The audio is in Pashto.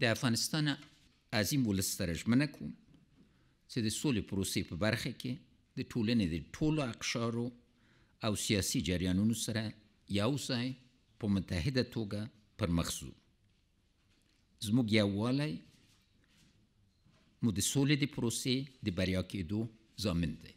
د افغانستان عظیم ولستر ژمنه کوم چې د سولې پروسې په برخه کې د ټولنې د ټولو اقشارو او سیاسي جریانونو سره یو ځای په متحده توګه پر مخ ځو زموږ یووالی مو د سولې د پروسې د بریا کېدو ضامن دی